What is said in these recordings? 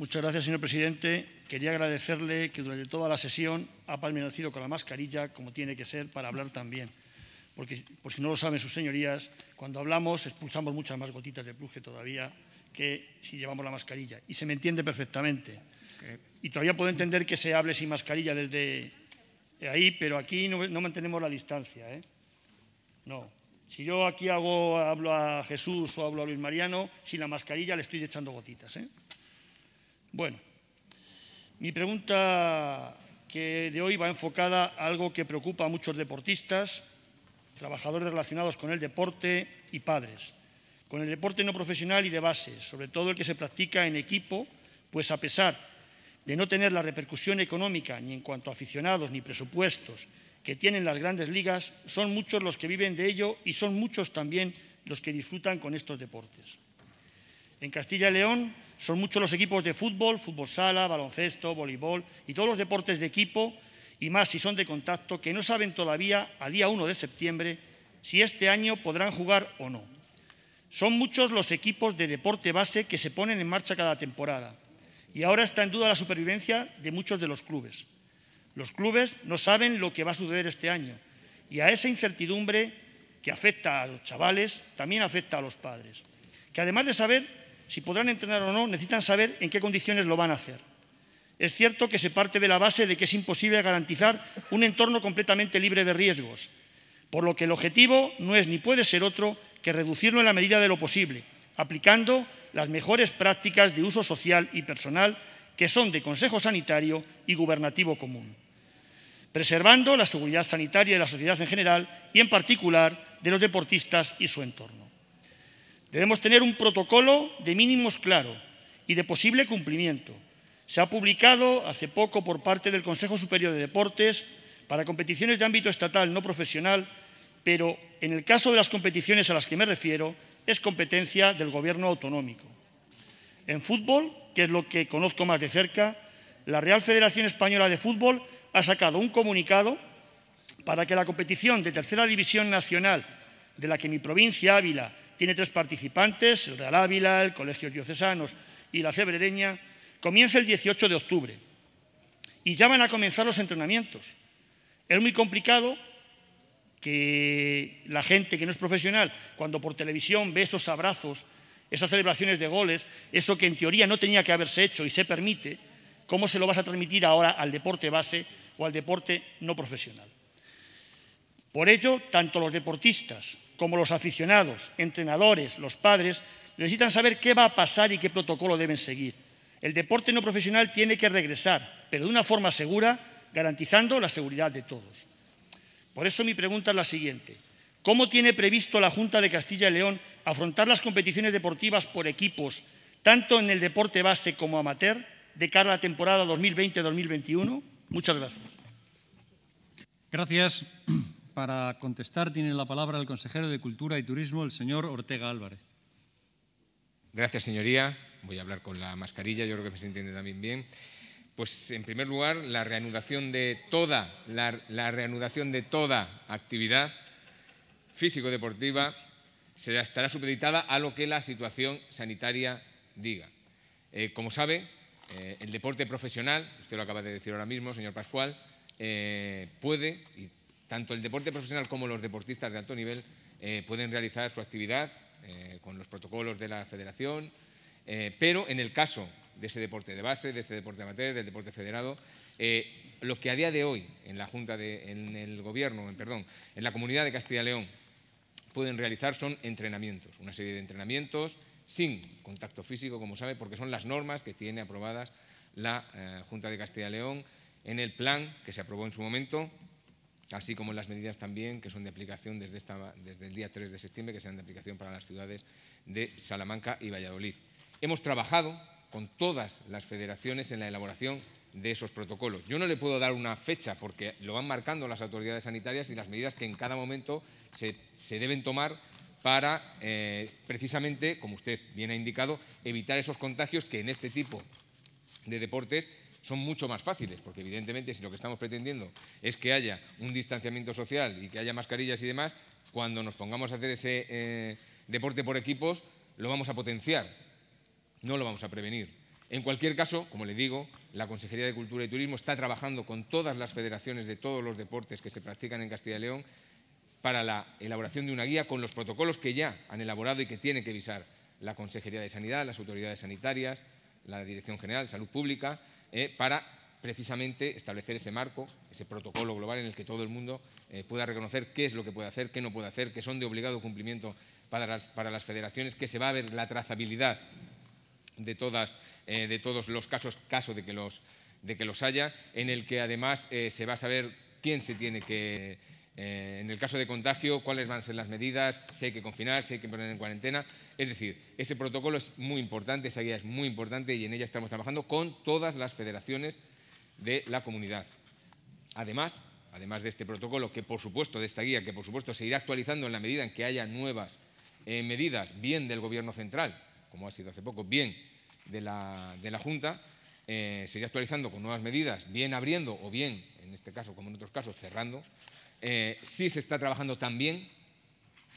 Muchas gracias, señor presidente. Quería agradecerle que durante toda la sesión ha permanecido con la mascarilla, como tiene que ser, para hablar también. Porque, por si no lo saben sus señorías, cuando hablamos expulsamos muchas más gotitas de plus todavía que si llevamos la mascarilla. Y se me entiende perfectamente. Y todavía puedo entender que se hable sin mascarilla desde ahí, pero aquí no, mantenemos la distancia. ¿eh? No. Si yo aquí hago, hablo a Jesús o hablo a Luis Mariano, sin la mascarilla le estoy echando gotitas. ¿eh? Bueno, mi pregunta que de hoy va enfocada a algo que preocupa a muchos deportistas, trabajadores relacionados con el deporte y padres. Con el deporte no profesional y de base, sobre todo el que se practica en equipo, pues a pesar de no tener la repercusión económica ni en cuanto a aficionados ni presupuestos que tienen las grandes ligas, son muchos los que viven de ello y son muchos también los que disfrutan con estos deportes. En Castilla y León, son muchos los equipos de fútbol, fútbol sala, baloncesto, voleibol y todos los deportes de equipo, y más si son de contacto, que no saben todavía, a día 1 de septiembre, si este año podrán jugar o no. Son muchos los equipos de deporte base que se ponen en marcha cada temporada, y ahora está en duda la supervivencia de muchos de los clubes. Los clubes no saben lo que va a suceder este año, y a esa incertidumbre que afecta a los chavales, también afecta a los padres, que además de saber si podrán entrenar o no, necesitan saber en qué condiciones lo van a hacer. Es cierto que se parte de la base de que es imposible garantizar un entorno completamente libre de riesgos, por lo que el objetivo no es ni puede ser otro que reducirlo en la medida de lo posible, aplicando las mejores prácticas de uso social y personal que son de consejo sanitario y gubernativo común, preservando la seguridad sanitaria de la sociedad en general y en particular de los deportistas y su entorno. Debemos tener un protocolo de mínimos claro y de posible cumplimiento. Se ha publicado hace poco por parte del Consejo Superior de Deportes para competiciones de ámbito estatal no profesional, pero en el caso de las competiciones a las que me refiero, es competencia del gobierno autonómico. En fútbol, que es lo que conozco más de cerca, la Real Federación Española de Fútbol ha sacado un comunicado para que la competición de tercera división nacional de la que mi provincia, Ávila, tiene tres participantes, el Real Ávila, el Colegio Diocesano y la Severeña. comienza el 18 de octubre y ya van a comenzar los entrenamientos. Es muy complicado que la gente que no es profesional, cuando por televisión ve esos abrazos, esas celebraciones de goles, eso que en teoría no tenía que haberse hecho y se permite, ¿cómo se lo vas a transmitir ahora al deporte base o al deporte no profesional? Por ello, tanto los deportistas como los aficionados, entrenadores, los padres, necesitan saber qué va a pasar y qué protocolo deben seguir. El deporte no profesional tiene que regresar, pero de una forma segura, garantizando la seguridad de todos. Por eso mi pregunta es la siguiente. ¿Cómo tiene previsto la Junta de Castilla y León afrontar las competiciones deportivas por equipos, tanto en el deporte base como amateur, de cara a la temporada 2020-2021? Muchas gracias. Gracias. Para contestar tiene la palabra el consejero de Cultura y Turismo, el señor Ortega Álvarez. Gracias, señoría. Voy a hablar con la mascarilla, yo creo que se entiende también bien. Pues en primer lugar, la reanudación de toda, la, reanudación de toda actividad físico-deportiva estará supeditada a lo que la situación sanitaria diga. Eh, como sabe, eh, el deporte profesional, usted lo acaba de decir ahora mismo, señor Pascual, eh, puede tanto el deporte profesional como los deportistas de alto nivel eh, pueden realizar su actividad eh, con los protocolos de la federación, eh, pero en el caso de ese deporte de base, de este deporte amateur, del deporte federado, lo que a día de hoy en la Junta, de, en el Gobierno, perdón, en la Comunidad de Castilla y León pueden realizar son entrenamientos, una serie de entrenamientos sin contacto físico, como sabe, porque son las normas que tiene aprobadas la Junta de Castilla y León en el plan que se aprobó en su momento así como las medidas también que son de aplicación desde, el día 3 de septiembre, que sean de aplicación para las ciudades de Salamanca y Valladolid. Hemos trabajado con todas las federaciones en la elaboración de esos protocolos. Yo no le puedo dar una fecha porque lo van marcando las autoridades sanitarias y las medidas que en cada momento se, deben tomar para, eh, precisamente, como usted bien ha indicado, evitar esos contagios que en este tipo de deportes son mucho más fáciles, porque evidentemente si lo que estamos pretendiendo es que haya un distanciamiento social y que haya mascarillas y demás, cuando nos pongamos a hacer ese eh, deporte por equipos, lo vamos a potenciar, no lo vamos a prevenir. En cualquier caso, como le digo, la Consejería de Cultura y Turismo está trabajando con todas las federaciones de todos los deportes que se practican en Castilla y León para la elaboración de una guía con los protocolos que ya han elaborado y que tiene que visar la Consejería de Sanidad, las autoridades sanitarias, la Dirección General de Salud Pública eh, para precisamente establecer ese marco, ese protocolo global en el que todo el mundo eh, pueda reconocer qué es lo que puede hacer, qué no puede hacer, qué son de obligado cumplimiento para las, federaciones, que se va a ver la trazabilidad eh, de, todos los casos, caso de que los, de que los haya, en el que además se va a saber quién se tiene que eh, en el caso de contagio, cuáles van a ser las medidas, si hay que confinar, si hay que poner en cuarentena. Es decir, ese protocolo es muy importante, esa guía es muy importante y en ella estamos trabajando con todas las federaciones de la comunidad. Además, además de este protocolo, que por supuesto, de esta guía, que por supuesto se irá actualizando en la medida en que haya nuevas eh, medidas, bien del Gobierno central, como ha sido hace poco, bien de la, Junta, eh, se irá actualizando con nuevas medidas, bien abriendo o bien, en este caso, como en otros casos, cerrando eh, sí se está trabajando también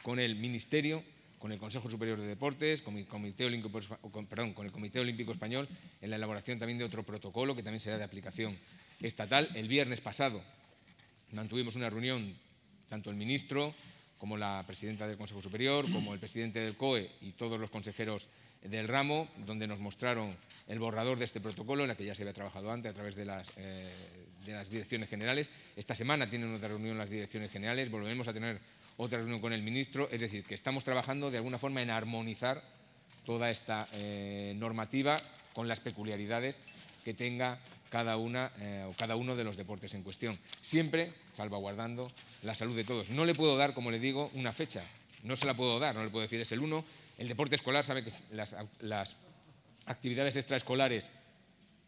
con el Ministerio, con el Consejo Superior de Deportes, con el Comité Olímpico, el Comité Olímpico Español, en la elaboración también de otro protocolo que también será de aplicación estatal. El viernes pasado mantuvimos una reunión, tanto el ministro como la presidenta del Consejo Superior, como el presidente del COE y todos los consejeros del ramo, donde nos mostraron el borrador de este protocolo, en el que ya se había trabajado antes a través de las eh, de las direcciones generales. Esta semana tienen otra reunión las direcciones generales, volveremos a tener otra reunión con el ministro. Es decir, que estamos trabajando de alguna forma en armonizar toda esta eh, normativa con las peculiaridades que tenga cada una eh, o cada uno de los deportes en cuestión, siempre salvaguardando la salud de todos. No le puedo dar, como le digo, una fecha, no se la puedo dar, no le puedo decir es el 1. El deporte escolar sabe que las, las actividades extraescolares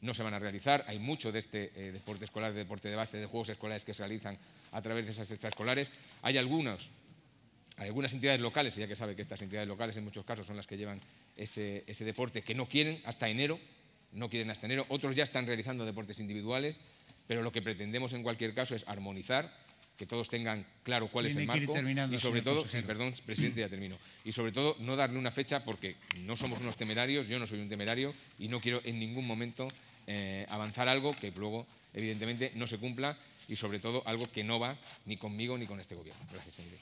no se van a realizar. Hay mucho de este eh, deporte escolar, de deporte de base, de juegos escolares que se realizan a través de esas extraescolares. Hay algunos, hay algunas entidades locales, ya que sabe que estas entidades locales en muchos casos son las que llevan ese, ese deporte, que no quieren hasta enero, no quieren hasta enero. Otros ya están realizando deportes individuales, pero lo que pretendemos en cualquier caso es armonizar que todos tengan claro cuál es el marco y sobre todo, perdón, presidente, ya termino, y sobre todo no darle una fecha porque no somos unos temerarios, yo no soy un temerario y no quiero en ningún momento eh, avanzar algo que luego evidentemente no se cumpla y sobre todo algo que no va ni conmigo ni con este gobierno. Gracias, señoría.